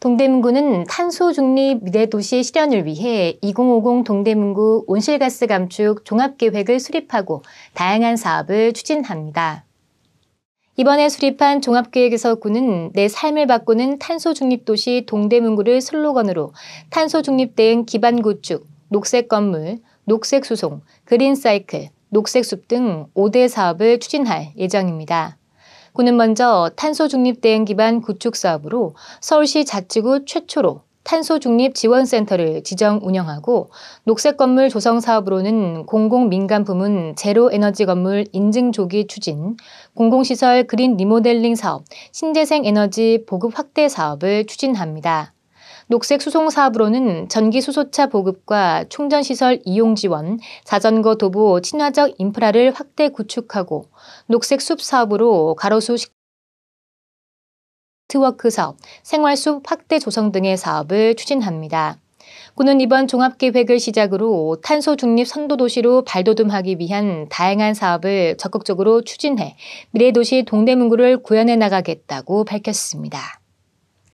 동대문구는 탄소 중립 미래도시 실현을 위해 2050 동대문구 온실가스 감축 종합계획을 수립하고 다양한 사업을 추진합니다. 이번에 수립한 종합계획에서 구는 내 삶을 바꾸는 탄소 중립 도시 동대문구를 슬로건으로 탄소 중립 된 기반 구축, 녹색 건물, 녹색 수송, 그린 사이클, 녹색 숲등 5대 사업을 추진할 예정입니다. 군은 먼저 탄소 중립 대응 기반 구축 사업으로 서울시 자치구 최초로 탄소 중립 지원센터를 지정 운영하고 녹색 건물 조성 사업으로는 공공 민간 부문 제로 에너지 건물 인증 조기 추진, 공공시설 그린 리모델링 사업, 신재생 에너지 보급 확대 사업을 추진합니다. 녹색 수송 사업으로는 전기 수소차 보급과 충전 시설 이용 지원, 자전거 도보 친화적 인프라를 확대 구축하고 녹색 숲 사업으로 가로수 식 트워크 사업, 생활숲 확대 조성 등의 사업을 추진합니다. 군은 이번 종합계획을 시작으로 탄소 중립 선도 도시로 발돋움하기 위한 다양한 사업을 적극적으로 추진해 미래 도시 동대문구를 구현해 나가겠다고 밝혔습니다.